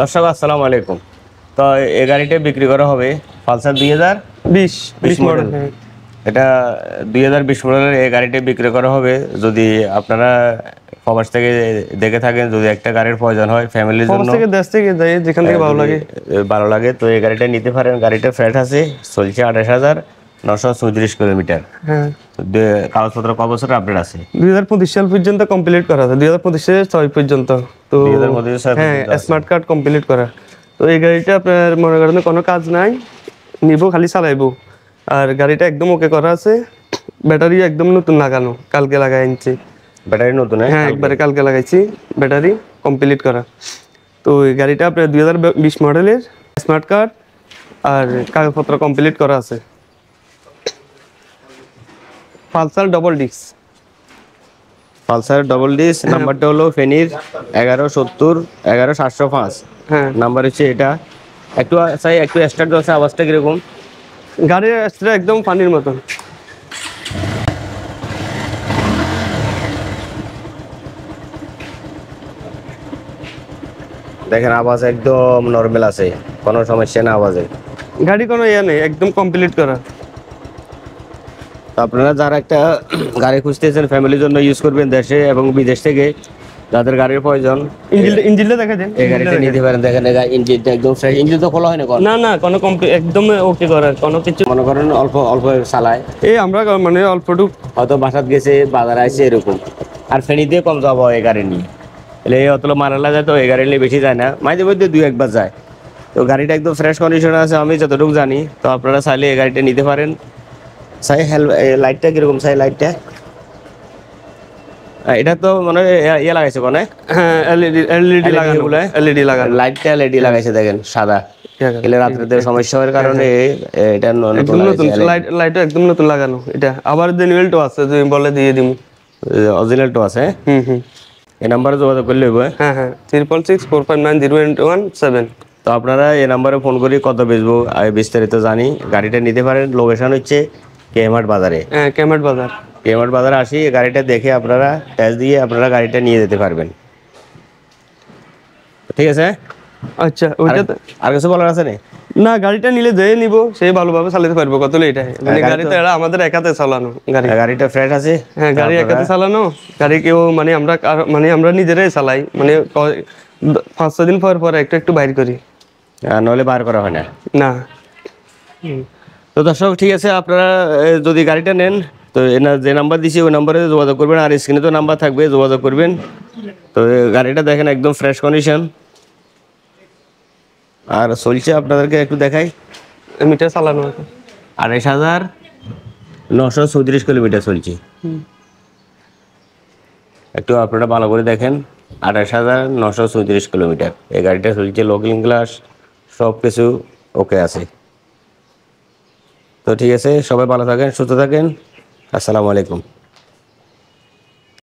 দর্শক আসসালামু আলাইকুম তো এই গাড়িটা বিক্রি করা হবে পালসার দুই হাজার বিশ বিশ মডেল হ্যাঁ। এটা দুই হাজার বিশ মডেলের এই গাড়িটা বিক্রি করা হবে যদি আপনারা কমার্স থেকে দেখে থাকেন যদি একটা গাড়ির প্রয়োজন হয় ফ্যামিলির জন্য থেকে দেশ থেকে যাই যেখান থেকে হ্যাঁ, ভালো লাগে ভালো লাগে তো এই গাড়িটা নিতে পারেন গাড়িটা ফ্ল্যাট আছে চলছে আঠাশ হাজার নশো চৌত্রিশ কিলোমিটার হ্যাঁ। কাগজপত্র ক বছর আপডেট আছে দুই হাজার পঁচিশ সাল পর্যন্ত কমপ্লিট করা আছে দুই হাজার পঁচিশ সালে ছয় পর্যন্ত তো হ্যাঁ স্মার্ট কার্ড কমপ্লিট করা তো এই গাড়িটা আপনার মনে করেন কোনো কাজ নাই নিব খালি চালাইবো আর গাড়িটা একদম ওকে করা আছে ব্যাটারি একদম নতুন লাগানো কালকে লাগাই আনছি ব্যাটারি নতুন হ্যাঁ, হ্যাঁ একবারে কালকে লাগাইছি ব্যাটারি কমপ্লিট করা তো এই গাড়িটা আপনার দুই হাজার বিশ মডেলের স্মার্ট কার্ড আর কাগজপত্র কমপ্লিট করা আছে Pulsar double disc Pulsar double disc নাম্বারটা হলো ফেনির এগারো সত্তর এগারো সাতশো পাঁচ হ্যাঁ নাম্বার হচ্ছে এটা একটু সাই একটু স্টার্ট আছে আওয়াজটা কীরকম গাড়ির স্টার্ট একদম পানির মতন দেখেন আওয়াজ একদম নর্মাল আছে কোনো সমস্যা না আওয়াজে গাড়ি কোনো ইয়ে নেই একদম কমপ্লিট করা তো আপনারা যারা একটা গাড়ি খুঁজতেছেন ফ্যামিলির জন্য ইউজ করবেন দেশে এবং বিদেশ থেকে যাদের গাড়ির প্রয়োজন ইঞ্জিনটা দেখা দেন এই গাড়িটা নিতে পারেন দেখেন ইঞ্জিনটা একদম ফ্রেশ ইঞ্জিন তো খোলা হয় না না না কোনো কমপ্লিট একদম ওকে করে কোনো কিছু মনে করেন অল্প অল্প চালায় এই আমরা মানে অল্পটুক হয়তো বাসাত গেছে বাজার আসে এরকম আর ফেনি দিয়ে কম যাবো এই গাড়ি নিয়ে এলে অতলো মারালা যায় তো এই গাড়ি নিয়ে বেশি যায় না মাঝে মধ্যে দুই একবার যায় তো গাড়িটা একদম ফ্রেশ কন্ডিশনে আছে আমি যতটুকু জানি তো আপনারা চাইলে এই গাড়িটা নিতে পারেন সাই লাইটটা কিরকম সাই লাইটটা এটা তো মানে ইয়ে লাগাইছে মানে এলইডি হ্যাঁ, লাগানো বলে এলইডি লাগানো লাইটটা এলইডি লাগাইছে দেখেন সাদা এলে রাত্রিতে সমস্যা হওয়ার কারণে এটা নতুন নতুন লাইট একদম নতুন লাগানো এটা আবার যে নিউলটো আছে তুমি বলে দিয়ে দিমু অরিজিনালটো আছে হুম হুম এই নাম্বারে যোগাযোগ করলে হবে হ্যাঁ হ্যাঁ তো আপনারা এই নাম্বারে ফোন করে কত বেচবো বিস্তারিত জানি গাড়িটা নিতে পারেন লোকেশন হচ্ছে কেমার বাজারে হ্যাঁ কেমার বাজার কেমার বাজারে আসি গাড়িটা দেখে আপনারা ক্যাশ দিয়ে আপনারা গাড়িটা নিয়ে যেতে পারবেন ঠিক আছে আচ্ছা ওইটা আর কিছু বলার আছে না না গাড়িটা নিলে যেয়ে নিব সে ভালোভাবে চালাতে পারবো কত এটা হ্যাঁ, মানে গাড়িটা এরা আমাদের একাতে চালানো গাড়ি হ্যাঁ, গাড়িটা ফ্রেট আছে হ্যাঁ গাড়ি একাতে চালানো গাড়ি কেউ মানে আমরা মানে আমরা নিজেরাই চালাই মানে পাঁচ দিন পর পর একটু একটু বাইর করি হ্যাঁ, নলে বার করা হয় না না তো দর্শক ঠিক আছে আপনারা যদি গাড়িটা নেন তো যে নাম্বার দিয়েছি ওই নাম্বারে যোগাযোগ করবেন আর স্ক্রিনে তো নাম্বার থাকবে যোগাযোগ করবেন তো গাড়িটা দেখেন একদম ফ্রেশ কন্ডিশন আর চলছে আপনাদেরকে একটু দেখাই মিটার চালানো আড়াইশ হাজার নশো চৌত্রিশ কিলোমিটার চলছে একটু আপনারা ভালো করে দেখেন আড়াইশ হাজার নশো চৌত্রিশ কিলোমিটার এই গাড়িটা চলছে লকিং গ্লাস সব কিছু ওকে আছে তো ঠিক আছে সবাই ভালো থাকেন সুস্থ থাকেন আসসালামু আলাইকুম